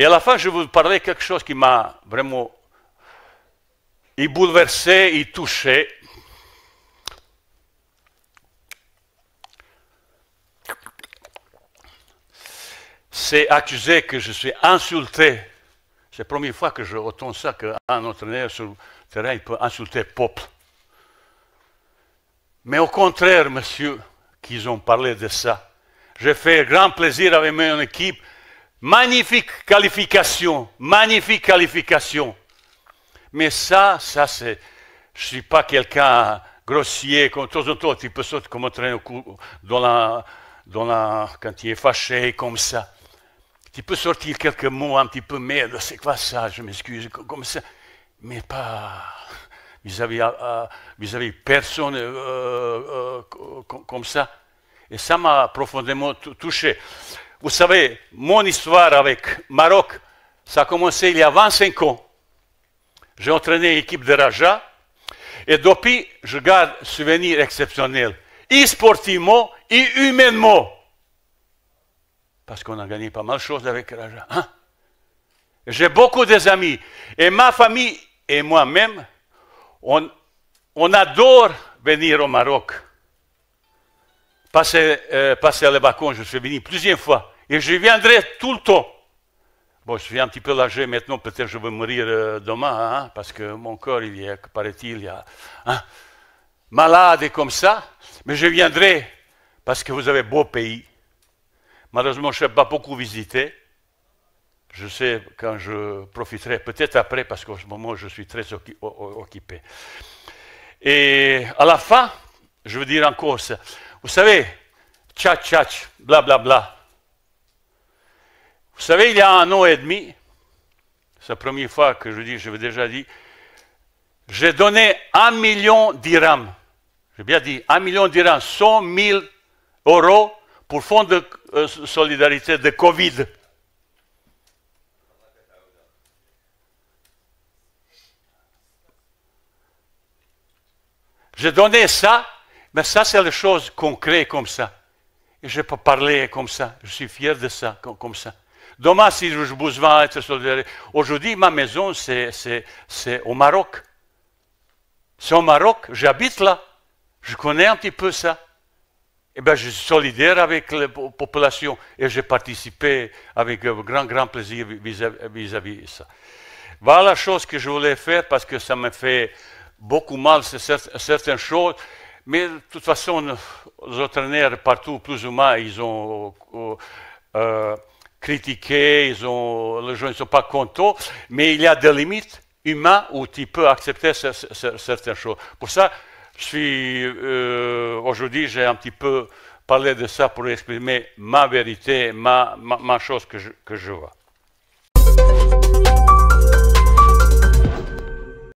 Et à la fin, je vais vous parler de quelque chose qui m'a vraiment et bouleversé et touché. C'est accusé que je suis insulté. C'est la première fois que je ça qu'un entraîneur sur le terrain peut insulter le peuple. Mais au contraire, monsieur, qu'ils ont parlé de ça. J'ai fait grand plaisir avec mon équipe Magnifique qualification, magnifique qualification. Mais ça, ça c'est, je suis pas quelqu'un grossier, comme de temps en temps, tu peux sortir comme un dans la, dans la, quand tu es fâché, comme ça. Tu peux sortir quelques mots un petit peu, merde, c'est quoi ça, je m'excuse, comme ça. Mais pas vis-à-vis euh, -vis, personne euh, euh, comme ça. Et ça m'a profondément touché. Vous savez, mon histoire avec Maroc, ça a commencé il y a 25 ans. J'ai entraîné l'équipe de Raja. Et depuis, je garde souvenir exceptionnel, et sportivement et humainement. Parce qu'on a gagné pas mal de choses avec Raja. Hein. J'ai beaucoup d'amis. Et ma famille et moi-même, on, adore venir au Maroc. Passer, euh, à le Bacon, je suis venu plusieurs fois et je viendrai tout le temps. Bon, je suis un petit peu lâché maintenant, peut-être je vais mourir euh, demain, hein, parce que mon corps, il est, paraît-il, hein, malade et comme ça, mais je viendrai parce que vous avez beau pays. Malheureusement, je ne vais pas beaucoup visité. Je sais quand je profiterai, peut-être après, parce qu'en ce moment, je suis très occupé. Et à la fin, je veux dire encore ça. Vous savez, tchatch, bla blablabla. Vous savez, il y a un an et demi, c'est la première fois que je dis, je vais déjà dit, j'ai donné un million d'irams. J'ai bien dit, un million d'irams, 100 000 euros pour fonds de euh, solidarité de Covid. J'ai donné ça, mais ça, c'est les choses concrètes comme ça. Et je peux parler comme ça. Je suis fier de ça, comme ça. Demain, si je besoin, aujourd'hui, ma maison, c'est au Maroc. C'est au Maroc, j'habite là, je connais un petit peu ça. Et eh bien, je suis solidaire avec la population et j'ai participé avec euh, grand, grand plaisir vis-à-vis de ça. Voilà la chose que je voulais faire parce que ça me fait beaucoup mal certaines choses. Mais de toute façon, autres entraîneurs partout, plus ou moins, ils ont euh, critiquer, ils ont, les gens ne sont pas contents, mais il y a des limites humaines où tu peux accepter certaines choses. Pour ça, je suis euh, aujourd'hui, j'ai un petit peu parlé de ça pour exprimer ma vérité, ma, ma, chose que je vois.